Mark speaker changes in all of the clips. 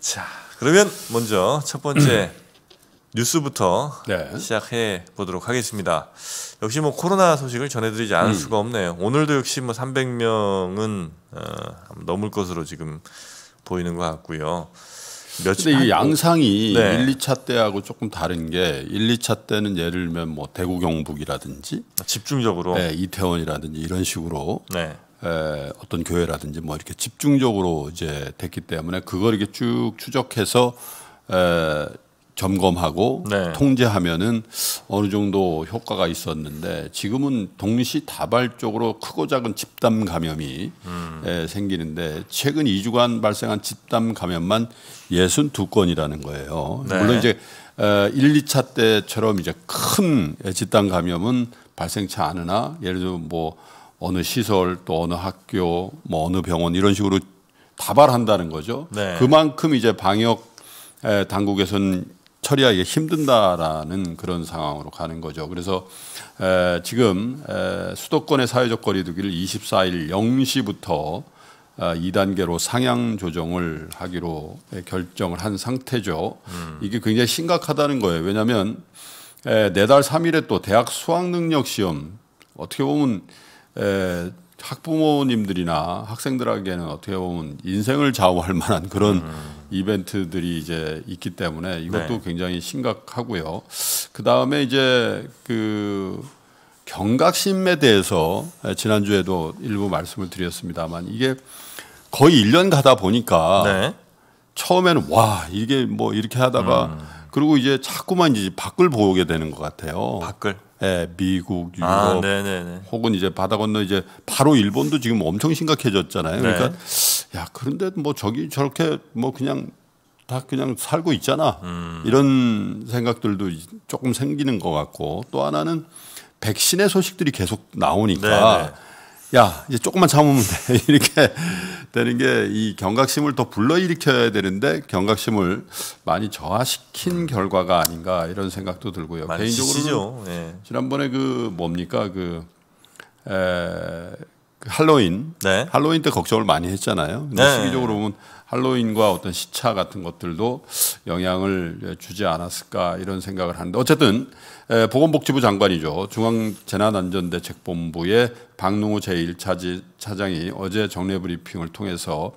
Speaker 1: 자, 그러면 먼저 첫 번째 뉴스부터 네. 시작해 보도록 하겠습니다. 역시 뭐 코로나 소식을 전해드리지 않을 음. 수가 없네요. 오늘도 역시 뭐 300명은 어, 넘을 것으로 지금 보이는 것 같고요. 며칠 데이 양상이 네. 1, 2차 때하고 조금 다른 게 1, 2차 때는
Speaker 2: 예를 들면 뭐 대구 경북이라든지 집중적으로 네, 이태원이라든지 이런 식으로 네. 에, 어떤 교회라든지 뭐 이렇게 집중적으로 이제 됐기 때문에 그걸 이렇게 쭉 추적해서 에, 점검하고 네. 통제하면은 어느 정도 효과가 있었는데 지금은 동시다발적으로 크고 작은 집단 감염이 음. 에, 생기는데 최근 2주간 발생한 집단 감염만 예순 두건이라는 거예요. 네. 물론 이제 에, 1, 2차 때처럼 이제 큰 집단 감염은 발생치 않으나 예를 들어 뭐 어느 시설 또 어느 학교 뭐 어느 병원 이런 식으로 다발한다는 거죠. 네. 그만큼 이제 방역 당국에서는 처리하기 힘든다라는 그런 상황으로 가는 거죠. 그래서 에, 지금 에, 수도권의 사회적 거리두기를 24일 0시부터 2단계로 어, 상향 조정을 하기로 결정을 한 상태죠. 음. 이게 굉장히 심각하다는 거예요. 왜냐하면 내달 3일에 또 대학 수학 능력 시험 어떻게 보면 에, 학부모님들이나 학생들에게는 어떻게 보면 인생을 좌우할 만한 그런 음. 이벤트들이 이제 있기 때문에 이것도 네. 굉장히 심각하고요. 그 다음에 이제 그 경각심에 대해서 지난주에도 일부 말씀을 드렸습니다만 이게 거의 1년 가다 보니까 네. 처음에는 와, 이게 뭐 이렇게 하다가 음. 그리고 이제 자꾸만 이제 밖을 보게 되는 것 같아요. 밖을? 예, 미국, 아, 유럽, 아, 혹은 이제 바다 건너 이제 바로 일본도 지금 엄청 심각해졌잖아요. 네. 그러니까 야 그런데 뭐 저기 저렇게 뭐 그냥 다 그냥 살고 있잖아 음. 이런 생각들도 조금 생기는 것 같고 또 하나는 백신의 소식들이 계속 나오니까. 네네. 네. 야, 이제 조금만 참으면 돼. 이렇게 되는 게 이 경각심을 더 불러일으켜야 되는데 경각심을 많이 저하시킨 결과가 아닌가 이런 생각도 들고요. 개인적으로 예. 지난번에 그 뭡니까 그 에, 그 할로윈 네. 할로윈 때 걱정을 많이 했잖아요. 근데 네. 시기적으로 보면 할로윈과 어떤 시차 같은 것들도 영향을 주지 않았을까 이런 생각을 하는데 어쨌든 보건복지부 장관이죠 중앙재난안전대책본부의 박농우 제1차장이 어제 정례 브리핑을 통해서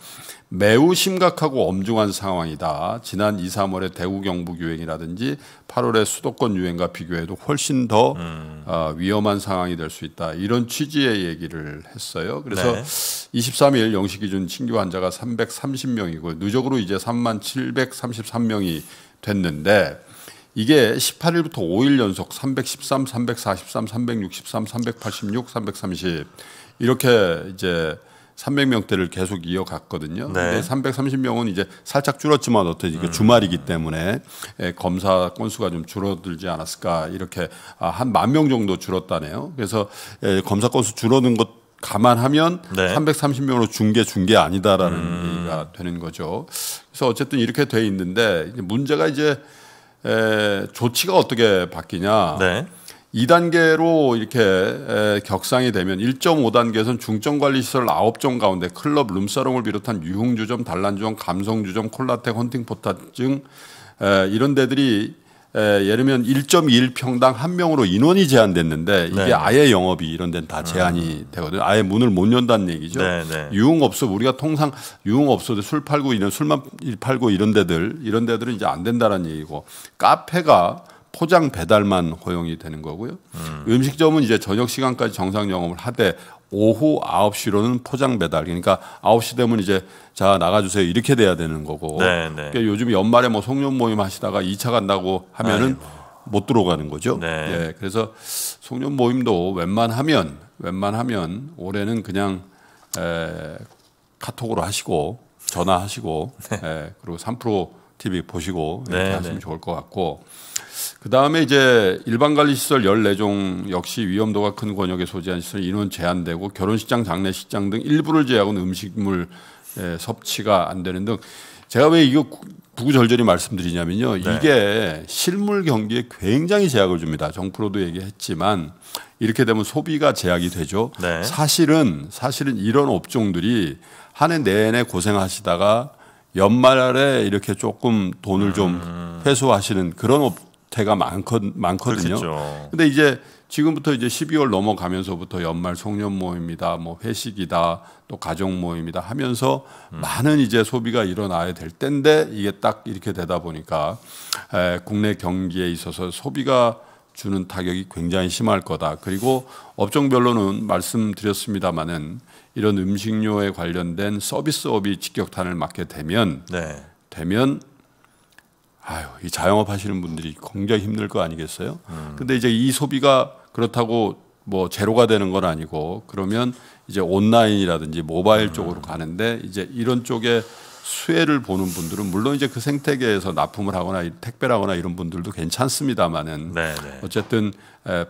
Speaker 2: 매우 심각하고 엄중한 상황이다. 지난 2, 3월의 대구 경북 유행이라든지 8월의 수도권 유행과 비교해도 훨씬 더 음. 어, 위험한 상황이 될 수 있다. 이런 취지의 얘기를 했어요. 그래서 네. 23일 0시 기준 신규 환자가 330명이고 누적으로 이제 3만 733명이 됐는데 이게 18일부터 5일 연속 313, 343, 363, 386, 330 이렇게 이제 300명대를 계속 이어갔거든요. 네. 근데 330명은 이제 살짝 줄었지만 어떻게 음. 주말이기 때문에 예, 검사 건수가 좀 줄어들지 않았을까 이렇게 아, 한만 명 정도 줄었다네요. 그래서 예, 검사 건수 줄어든 것 감안하면 네. 330명으로 중계 중계 아니다라는 음. 얘기가 되는 거죠. 그래서 어쨌든 이렇게 돼 있는데 문제가 이제 에, 조치가 어떻게 바뀌냐. 네. 2단계로 이렇게 에, 격상이 되면 1.5단계에서는 중점 관리 시설 9점 가운데 클럽, 룸사롱을 비롯한 유흥주점, 단란주점, 감성주점, 콜라텍, 헌팅포탑 등 이런 데들이 예, 예를 들면 1 1평당한 명으로 인원이 제한됐는데 이게 네. 아예 영업이 이런 데는 다 제한이 아. 되거든요. 아예 문을 못 연다는 얘기죠. 네, 네. 유흥업소 우리가 통상 유흥업소들 술 팔고 이런 술만 팔고 이런 데들 이런 데들은 이제 안 된다라는 얘기고 카페가 포장 배달만 허용이 되는 거고요. 음. 식점은 이제 저녁 시간까지 정상 영업을 하되 오후 9시로는 포장 배달. 그러니까 9시 되면 이제 자 나가주세요 이렇게 돼야 되는 거고. 네, 네. 그러니까 요즘 연말에 뭐 송년 모임 하시다가 2차 간다고 하면은 아이고. 못 들어가는 거죠. 네. 예, 그래서 송년 모임도 웬만하면 웬만하면 올해는 그냥 에, 카톡으로 하시고 전화하시고 네. 에, 예, 그리고 3% TV 보시고 이렇게 네, 하시면 네. 좋을 것 같고 그 다음에 이제 일반관리시설 14종 역시 위험도가 큰 권역에 소재한 시설 인원 제한되고 결혼식장, 장례식장 등 일부를 제외하고는 음식물 예, 섭취가 안 되는 등 제가 왜 이거 구구절절히 말씀드리냐면요. 네. 이게 실물 경기에 굉장히 제약을 줍니다. 정프로도 얘기했지만 이렇게 되면 소비가 제약이 되죠. 네. 사실은 사실은 이런 업종들이 한 해 내내 고생하시다가 연말에 이렇게 조금 돈을 좀 음. 회수하시는 그런 업태가 많거, 많거든요. 그렇데 이제 지금부터 이제 12월 넘어가면서부터 연말 송년 모임이다, 뭐 회식이다, 또 가족 모임이다 하면서 음. 많은 이제 소비가 일어나야 될 텐데 이게 딱 이렇게 되다 보니까 에, 국내 경기에 있어서 소비가 주는 타격이 굉장히 심할 거다. 그리고 업종별로는 말씀드렸습니다마는 이런 음식료에 관련된 서비스업이 직격탄을 맞게 되면 네. 되면 아유 이 자영업 하시는 분들이 굉장히 힘들 거 아니겠어요? 음. 근데 이제 이 소비가 그렇다고 뭐 제로가 되는 건 아니고 그러면 이제 온라인이라든지 모바일 음. 쪽으로 가는데 이제 이런 쪽에 수혜를 보는 분들은 물론 이제 그 생태계에서 납품을 하거나 택배하거나 이런 분들도 괜찮습니다만은 네, 네. 어쨌든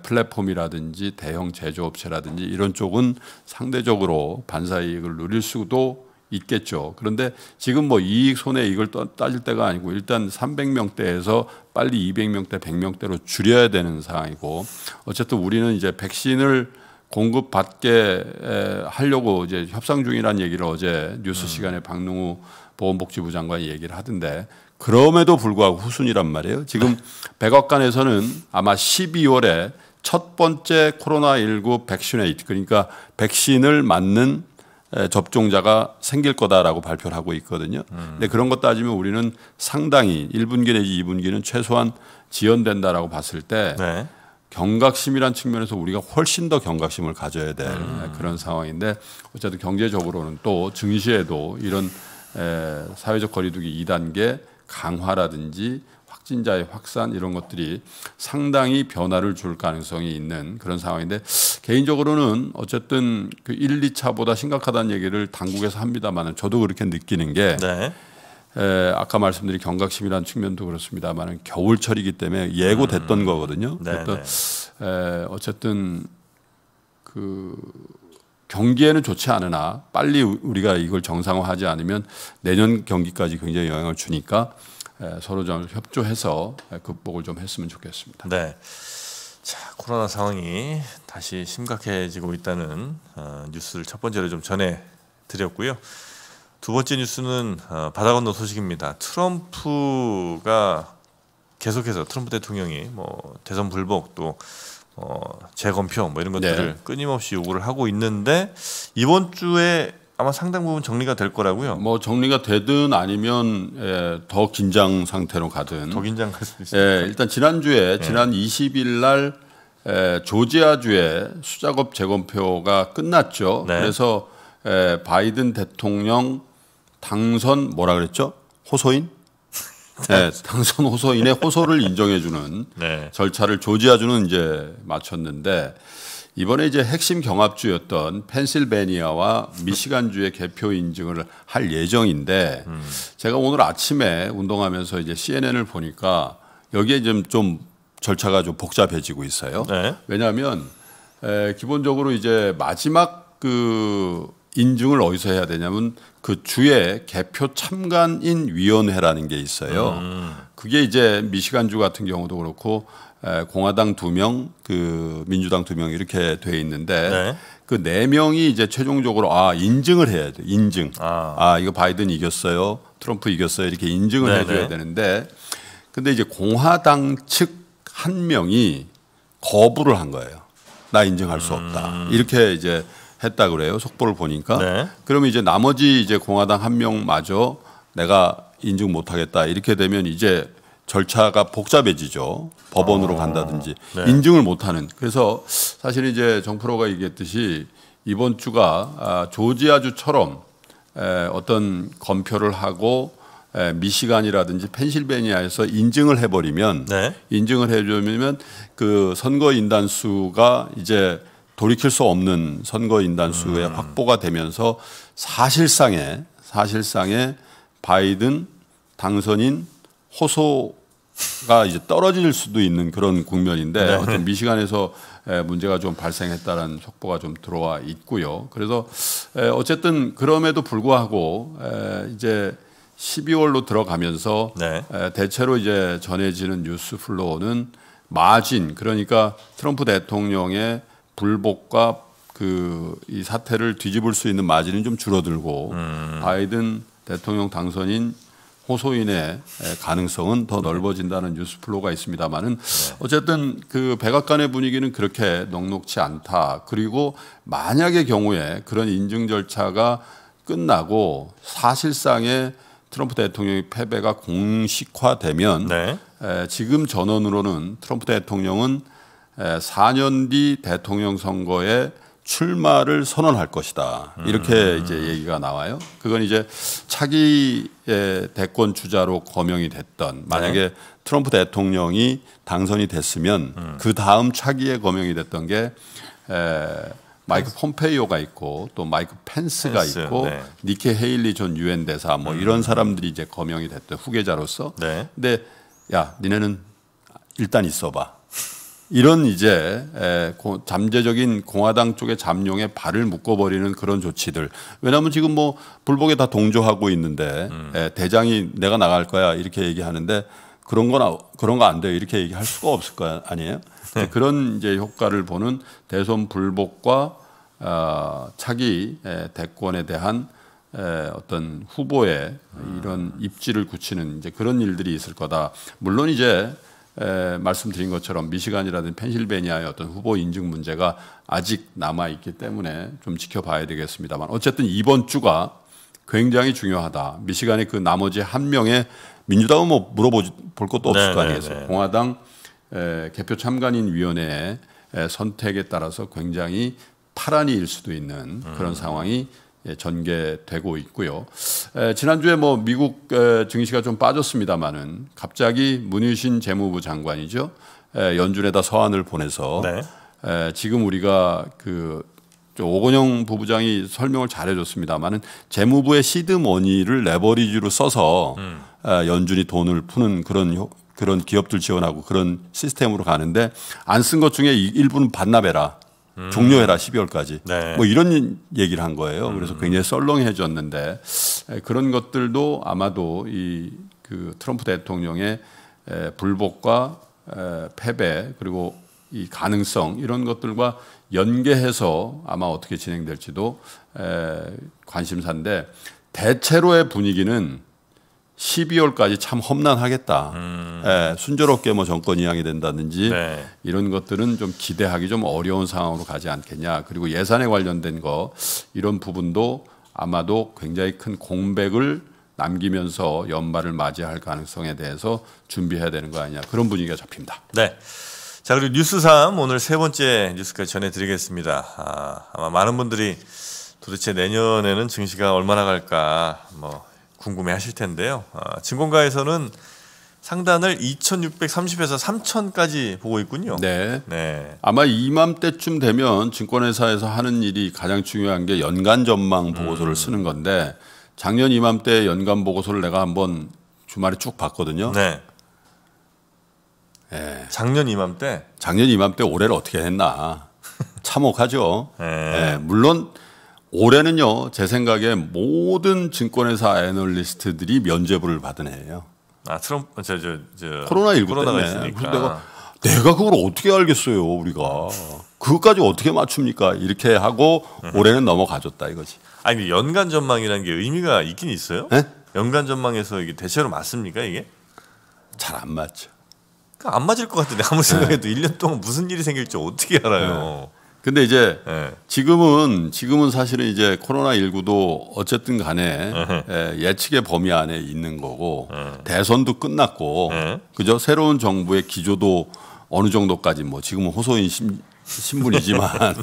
Speaker 2: 플랫폼이라든지 대형 제조업체라든지 이런 쪽은 상대적으로 반사 이익을 누릴 수도 있겠죠. 그런데 지금 뭐 이익 손해 이걸 따질 때가 아니고 일단 300명대에서 빨리 200명대, 100명대로 줄여야 되는 상황이고 어쨌든 우리는 이제 백신을 공급받게 하려고 이제 협상 중이라는 얘기를 어제 뉴스 음. 시간에 박능우 보건복지부 장관이 얘기를 하던데 그럼에도 불구하고 후순이란 말이에요. 지금 백악관에서는 아마 12월에 첫 번째 코로나19 백신에 그러니까 백신을 맞는 접종자가 생길 거다라고 발표를 하고 있거든요. 음. 근데 그런 것 따지면 우리는 상당히 1분기 내지 2분기는 최소한 지연된다라고 봤을 때 네. 경각심이란 측면에서 우리가 훨씬 더 경각심을 가져야 될 음. 그런 상황인데 어쨌든 경제적으로는 또 증시에도 이런 사회적 거리두기 2단계 강화라든지 확진자의 확산 이런 것들이 상당히 변화를 줄 가능성이 있는 그런 상황인데 개인적으로는 어쨌든 그 1, 2차보다 심각하다는 얘기를 당국에서 합니다만 저도 그렇게 느끼는 게 네. 에, 아까 말씀드린 경각심이라는 측면도 그렇습니다만 겨울철이기 때문에 예고됐던 음. 거거든요. 네, 그러니 네. 에, 어쨌든 그 경기에는 좋지 않으나 빨리 우리가 이걸 정상화하지 않으면 내년 경기까지 굉장히 영향을 주니까 서로 좀 협조해서 극복을 좀 했으면 좋겠습니다. 네.
Speaker 1: 자, 코로나 상황이 다시 심각해지고 있다는 어, 뉴스를 첫 번째로 좀 전해 드렸고요. 두 번째 뉴스는 어, 바다 건너 소식입니다. 트럼프가 계속해서 트럼프 대통령이 뭐 대선 불복 또 어, 재검표 뭐 이런 네. 것들을 네. 끊임없이 요구를 하고 있는데 이번 주에 아마 상당 부분 정리가 될 거라고요. 뭐 정리가 되든 아니면 예,
Speaker 2: 더 긴장 상태로 가든 더 긴장 갈수 있어요. 예, 일단 지난주에 네. 지난 네. 20일 날 예, 조지아주의 수작업 재검표가 끝났죠. 네. 그래서 예, 바이든 대통령 당선 뭐라 그랬죠? 호소인? 네, 당선 호소인의 호소를 인정해주는 네. 절차를 조지아주는 이제 마쳤는데 이번에 이제 핵심 경합주였던 펜실베니아와 미시간주의 개표 인증을 할 예정인데 음. 제가 오늘 아침에 운동하면서 이제 CNN을 보니까 여기에 좀, 좀 절차가 좀 복잡해지고 있어요. 네. 왜냐하면 에, 기본적으로 이제 마지막 그 인증을 어디서 해야 되냐면 그 주에 개표 참관인 위원회라는 게 있어요. 음. 그게 이제 미시간주 같은 경우도 그렇고 공화당 두 명, 그 민주당 두 명 이렇게 돼 있는데 네. 그네 명이 이제 최종적으로 아 인증을 해야 돼 인증 아. 아. 이거 바이든 이겼어요 트럼프 이겼어요 이렇게 인증을 네네. 해줘야 네. 되는데 근데 이제 공화당 측 한 명이 거부를 한 거예요 나 인증할 수 없다 음. 이렇게 이제 했다 그래요. 속보를 보니까. 네. 그러면 이제 나머지 이제 공화당 한 명마저 내가 인증 못 하겠다. 이렇게 되면 이제 절차가 복잡해지죠. 법원으로 아, 간다든지 네. 인증을 못 하는. 그래서 사실 이제 정프로가 얘기했듯이 이번 주가 아, 조지아주처럼 어떤 검표를 하고 미시간이라든지 펜실베니아에서 인증을 해버리면 네. 인증을 해주면 그 선거 인단 수가 이제 돌이킬 수 없는 선거 인단 수의 음. 확보가 되면서 사실상의 사실상의 바이든 당선인 호소가 이제 떨어질 수도 있는 그런 국면인데 네. 어떤 미시간에서 문제가 좀발생했다는 속보가 좀 들어와 있고요. 그래서 어쨌든 그럼에도 불구하고 이제 12월로 들어가면서 네. 대체로 이제 전해지는 뉴스 플로우는 마진 그러니까 트럼프 대통령의 불복과 그 이 사태를 뒤집을 수 있는 마진은 좀 줄어들고 음. 바이든 대통령 당선인 호소인의 가능성은 더 넓어진다는 뉴스 플로가 우 있습니다만은 네. 어쨌든 그 백악관의 분위기는 그렇게 넉넉치 않다. 그리고 만약의 경우에 그런 인증 절차가 끝나고 사실상의 트럼프 대통령의 패배가 공식화되면 네. 에, 지금 전원으로는 트럼프 대통령은 4년 뒤 대통령 선거에 출마를 선언할 것이다. 이렇게 음. 음. 이제 얘기가 나와요. 그건 이제 차기 대권 주자로 거명이 됐던 네. 만약에 네. 트럼프 대통령이 당선이 됐으면 음. 그 다음 차기에 거명이 됐던 게 에, 마이크 폼페이오가 있고 또 마이크 펜스가 펜스, 있고 네. 니케 헤일리 전 유엔 대사 뭐 음. 이런 음, 음. 사람들이 이제 거명이 됐던 후계자로서. 네. 근데 야, 니네는 일단 있어봐. 이런 이제 잠재적인 공화당 쪽의 잠룡에 발을 묶어버리는 그런 조치들. 왜냐하면 지금 뭐 불복에 다 동조하고 있는데 음. 대장이 내가 나갈 거야 이렇게 얘기하는데 그런 거나 그런 거 안 돼요 이렇게 얘기할 수가 없을 거 아니에요. 네. 그런 이제 효과를 보는 대선 불복과 어, 차기 대권에 대한 에, 어떤 후보의 음. 이런 입지를 굳히는 이제 그런 일들이 있을 거다. 물론 이제 에, 말씀드린 것처럼 미시간이라든지 펜실베니아의 어떤 후보 인증 문제가 아직 남아 있기 때문에 좀 지켜봐야 되겠습니다만 어쨌든 이번 주가 굉장히 중요하다. 미시간의 그 나머지 한 명의 민주당은 뭐 물어볼 것도 없을 네네네. 거 네, 아니겠어요. 네. 공화당 에, 개표 참관인 위원회의 선택에 따라서 굉장히 파란이일 수도 있는 그런 음. 상황이 예, 전개되고 있고요. 지난주에 뭐 미국 증시가 좀 빠졌습니다만은 갑자기 문유신 재무부 장관이죠. 연준에다 서한을 보내서 네. 지금 우리가 그 오건영 부부장이 설명을 잘해줬습니다만은 재무부의 시드머니를 레버리지로 써서 음. 연준이 돈을 푸는 그런 그런 기업들 지원하고 그런 시스템으로 가는데 안 쓴 것 중에 일부는 반납해라. 음. 종료해라 12월까지. 네. 뭐 이런 얘기를 한 거예요. 음. 그래서 굉장히 썰렁해졌는데 그런 것들도 아마도 이 그 트럼프 대통령의 에, 불복과 에, 패배 그리고 이 가능성 이런 것들과 연계해서 아마 어떻게 진행될지도 에, 관심사인데 대체로의 분위기는 12월까지 참 험난하겠다. 음. 예, 순조롭게 뭐 정권 이양이 된다든지 네. 이런 것들은 좀 기대하기 좀 어려운 상황으로 가지 않겠냐. 그리고 예산에 관련된 거 이런 부분도 아마도 굉장히 큰 공백을 남기면서 연말을 맞이할
Speaker 1: 가능성에 대해서 준비해야 되는 거 아니냐. 그런 분위기가 잡힙니다. 네. 자, 그리고 뉴스 3 오늘 세 번째 뉴스까지 전해드리겠습니다. 아, 아마 많은 분들이 도대체 내년에는 증시가 얼마나 갈까 뭐 궁금해하실 텐데요. 아, 증권가에서는 상단을 2,630에서 3,000까지 보고 있군요. 네.
Speaker 2: 네. 아마 이맘때쯤 되면 증권회사에서 하는 일이 가장 중요한 게 연간 전망 음. 보고서를 음. 쓰는 건데 작년 이맘때 연간 보고서를 내가 한번 주말에 쭉 봤거든요. 네. 네. 작년 이맘때? 작년 이맘때 올해를 어떻게 했나. 참혹하죠. 네. 네. 물론 올해는요, 제 생각에 모든 증권회사 애널리스트들이 면제부를
Speaker 1: 받은 해예요. 아, 트럼프, 저, 저, 저 코로나 19 때문에. 있으니까. 내가
Speaker 2: 내가 그걸 어떻게 알겠어요,
Speaker 1: 우리가. 그것까지 어떻게 맞춥니까? 이렇게 하고 음. 올해는 넘어가줬다 이거지. 아니, 연간 전망이라는 게 의미가 있긴 있어요? 네? 연간 전망에서 이게 대체로 맞습니까, 이게? 잘 안 맞죠. 그러니까 안 맞을 것 같은데 아무 네. 생각해도 네. 1년 동안 무슨 일이 생길지 어떻게 알아요.
Speaker 2: 네. 근데 이제 네. 지금은 지금은 사실은 이제 코로나 19도 어쨌든 간에 에, 예. 예, 예측의 범위 안에 있는 거고 에. 대선도 끝났고 에. 그죠 새로운 정부의 기조도 어느 정도까지 뭐 지금은 호소인 신, 분이지만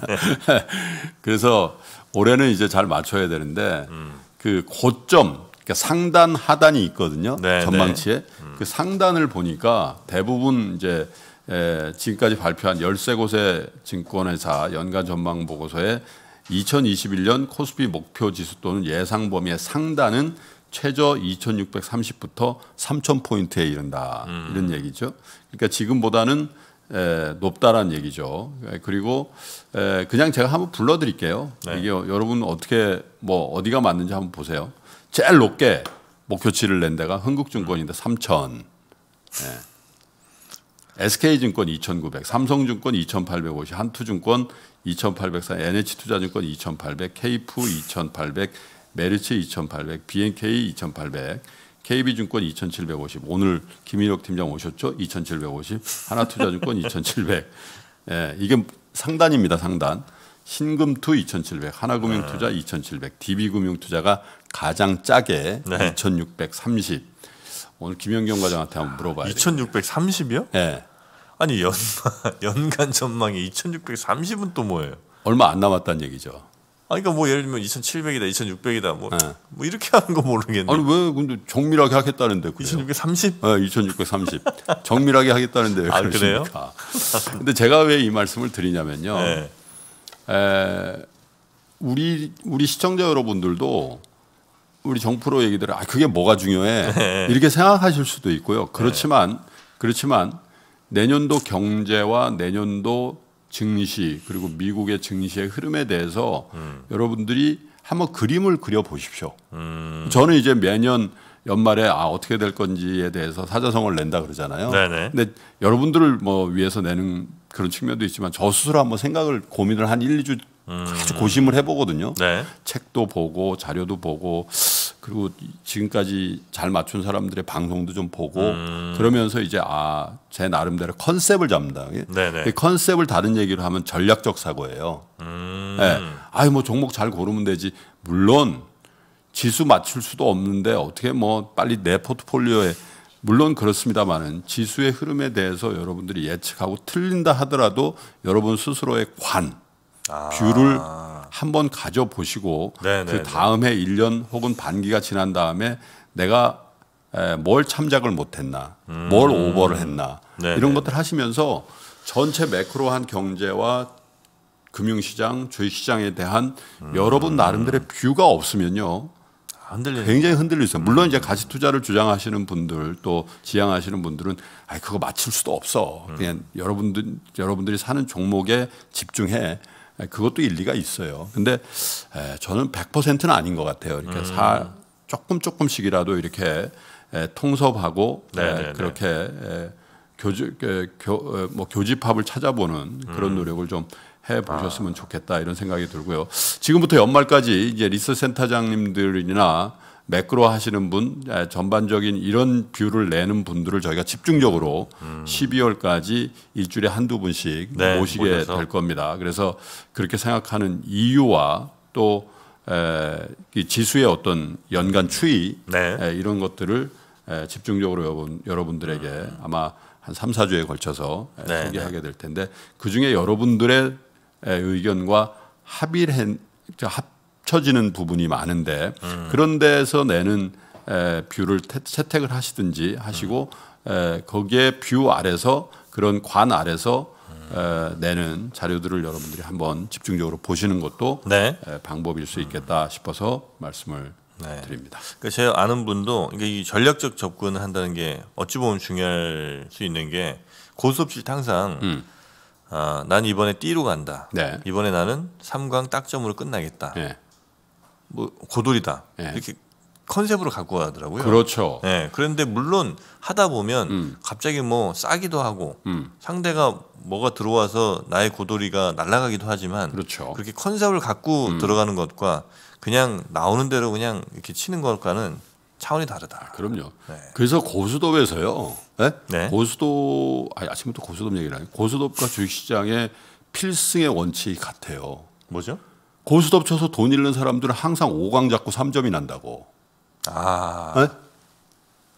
Speaker 2: 그래서 올해는 이제 잘 맞춰야 되는데 음. 그 고점 그러니까 상단 하단이 있거든요 네, 네. 전망치에 네. 음. 그 상단을 보니까 대부분 이제 에, 예, 지금까지 발표한 13곳의 증권회사 연간 전망 보고서에 2021년 코스피 목표 지수 또는 예상 범위의 상단은 최저 2,630부터 3,000포인트에 이른다. 음. 이런 얘기죠. 그러니까 지금보다는 에, 예, 높다라는 얘기죠. 에, 그리고 에, 예, 그냥 제가 한번 불러드릴게요. 네. 이게 여러분 어떻게 뭐 어디가 맞는지 한번 보세요. 제일 높게 목표치를 낸 데가 음. 흥국증권인데 3,000. 에. SK증권 2,900, 삼성증권 2,850, 한투증권 2,804, NH투자증권 2,800, KF 2,800, 메르츠 2,800, BNK 2,800, KB증권 2,750. 오늘 김인혁 팀장 오셨죠? 2,750. 하나투자증권 2,700. 예, 이게 상단입니다, 상단. 신금투 2,700, 하나금융투자 2,700, DB금융투자가 가장 짜게 네. 2,630. 오늘
Speaker 1: 김영경 과장한테 한번 물어봐야 돼. 2630이요? 예. 네. 아니 연간 연간 전망이 2630은 또 뭐예요? 얼마 안 남았다는 얘기죠. 아 그러니까 뭐 예를 들면 2700이다, 2600이다 뭐, 네. 뭐 이렇게 하는 거 모르겠네. 아니 왜 근데 정밀하게 하겠다는데 그래요?
Speaker 2: 2630? 네, 2630. 정밀하게 하겠다는데 아, 그래요? 근데 제가 왜 이 말씀을 드리냐면요. 네. 에, 우리 우리 시청자 여러분들도 우리 정프로 얘기들은 아 그게 뭐가 중요해 네. 이렇게 생각하실 수도 있고요. 네. 그렇지만 그렇지만 내년도 경제와 내년도 증시 그리고 미국의 증시의 흐름에 대해서 음. 여러분들이 한번 그림을 그려 보십시오. 음. 저는 이제 매년 연말에 아 어떻게 될 건지에 대해서 사자성을 낸다 그러잖아요. 네네. 네. 근데 여러분들을 뭐 위해서 내는 그런 측면도 있지만 저 스스로 한번 생각을 고민을 한 1, 2주 음. 아주 고심을 해보거든요. 네. 책도 보고 자료도 보고 그리고 지금까지 잘 맞춘 사람들의 방송도 좀 보고 음. 그러면서 이제 아제 나름대로 컨셉을 잡는다. 네네. 컨셉을 다른 얘기로 하면 전략적 사고예요. 음. 네. 예. 아유 뭐 종목 잘 고르면 되지. 물론 지수 맞출 수도 없는데 어떻게 뭐 빨리 내 포트폴리오에 물론 그렇습니다만은 지수의 흐름에 대해서 여러분들이 예측하고 틀린다 하더라도 여러분 스스로의 관 아. 뷰를 한번 가져보시고 네네네. 네, 그 네. 다음에 1년 혹은 반기가 지난 다음에 내가 뭘 참작을 못했나, 음. 뭘 오버를 했나 네네. 이런 네. 것들 하시면서 전체 매크로한 경제와 금융시장, 주식시장에 대한 음. 여러분 나름대로의 뷰가 없으면요.
Speaker 1: 흔들리는. 굉장히
Speaker 2: 흔들릴 수 있어요. 물론 이제 음. 가치 투자를 주장하시는 분들 또 지향하시는 분들은 아 그거 맞출 수도 없어. 음. 그냥 음. 여러분들 여러분들이 사는 종목에 집중해. 예, 그것도 일리가 있어요. 근데 예, 저는 100%는 아닌 것 같아요. 이렇게 음. 사, 조금 조금씩이라도 이렇게 예, 통섭하고 네네네. 네, 네. 그렇게 교집 어, 뭐 교집합을 찾아보는 그런 음. 노력을 좀 해보셨으면 아. 좋겠다 이런 생각이 들고요. 지금부터 연말까지 이제 리서센터장님들이나 매끄러 워 하시는 분, 아, 전반적인 이런 뷰를 내는 분들을 저희가 집중적으로 음. 12월까지 일주일에 한두 분씩 네, 모시게 모셔서. 될 겁니다. 그래서 그렇게 생각하는 이유와 또 에, 이 지수의 어떤 연간 추이 네. 에, 이런 것들을 에, 집중적으로 여러분, 여러분들에게 음. 아마 한 3, 4주에 걸쳐서 네, 소개하게 네. 될 텐데 그중에 여러분들의 의견과 합의를 합, 합쳐지는 부분이 많은데 음. 그런 데서 내는 에, 뷰를 태, 채택을 하시든지 하시고 음. 에, 거기에 뷰 아래서 그런 관 아래서 음. 에, 내는 자료들을 여러분들이 한번 집중적으로 보시는 것도 네. 에, 방법일 수 있겠다 싶어서 말씀을
Speaker 1: 네. 드립니다. 그러니까 제가 아는 분도 이게 이 전략적 접근을 한다는 게 어찌 보면 중요할 수 있는 게 고수업실 항상 음. 아, 난 이번에 D로 간다. 네. 이번에 나는 3강 딱점으로 끝나겠다. 네. 뭐 고돌이다 네. 이렇게 컨셉으로 갖고 가더라고요. 그렇죠. 네, 그런데 물론 하다 보면 음. 갑자기 뭐 싸기도 하고 음. 상대가 뭐가 들어와서 나의 고돌이가 날아가기도 하지만 그렇죠. 그렇게 컨셉을 갖고 음. 들어가는 것과 그냥 나오는 대로 그냥 이렇게 치는 것과는 차원이 다르다. 그럼요. 네. 그래서 고수도에서요. 네? 네? 고수도 아니 아침부터 고수도 얘기를 하니 고수도과 주식시장의
Speaker 2: 필승의 원칙이 같아요. 뭐죠? 고스톱 쳐서 돈 잃는 사람들은 항상 5강 잡고 3점이 난다고. 아. 네?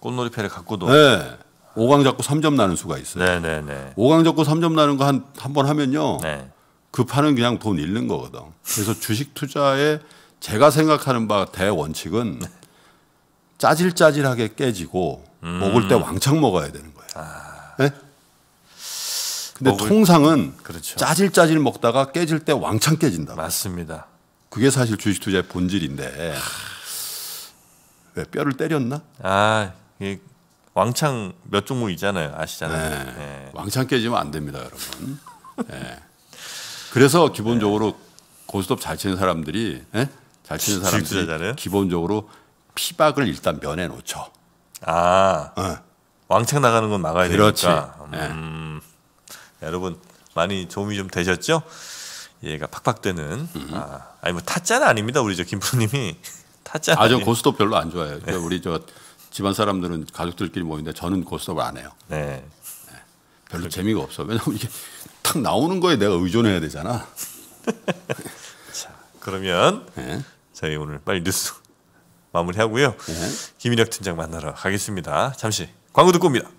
Speaker 1: 꽃놀이패를 갖고도. 네.
Speaker 2: 5강 잡고 3점 나는 수가 있어요.
Speaker 1: 네네네.
Speaker 2: 5강 잡고 3점 나는 거 한 한 번 하면요. 네. 그 판은 그냥 돈 잃는 거거든. 그래서 주식 투자에 제가 생각하는 바 대원칙은 네. 짜질짜질하게 깨지고 음. 먹을 때 왕창 먹어야 되는
Speaker 1: 거예요. 아. 근데 먹을... 통상은 그렇죠.
Speaker 2: 짜질짜질 먹다가 깨질 때 왕창
Speaker 1: 깨진다. 맞습니다. 그게 사실 주식 투자의 본질인데 왜 뼈를 때렸나? 아, 예, 왕창 몇 종목 있잖아요. 아시잖아요. 네. 네. 왕창 깨지면 안 됩니다, 여러분.
Speaker 2: 네. 그래서 기본적으로 고스톱 잘 치는 사람들이 예? 잘 치는 사람들이
Speaker 1: 기본적으로 피박을 일단 면해 놓죠. 아, 네. 왕창 나가는 건 막아야 그렇지. 되니까. 음. 네. 예, 여러분 많이 도움이 좀 되셨죠? 얘가 팍팍 되는 아, 아니 뭐 타짜는 아닙니다 우리 저 김프로님이 타짜 아저 고스톱 별로 안 좋아해요. 네. 우리 저 집안 사람들은 가족들끼리 모이는데
Speaker 2: 저는 고스톱을 안 해요. 네. 네. 별로 그렇게. 재미가 없어. 왜냐면 이게 탁 나오는 거에
Speaker 1: 내가 의존해야
Speaker 2: 되잖아.
Speaker 1: 자 그러면 네. 저희 오늘 빨리 뉴스 마무리하고요. 네. 김인혁 팀장 만나러 가겠습니다. 잠시 광고 듣고 옵니다.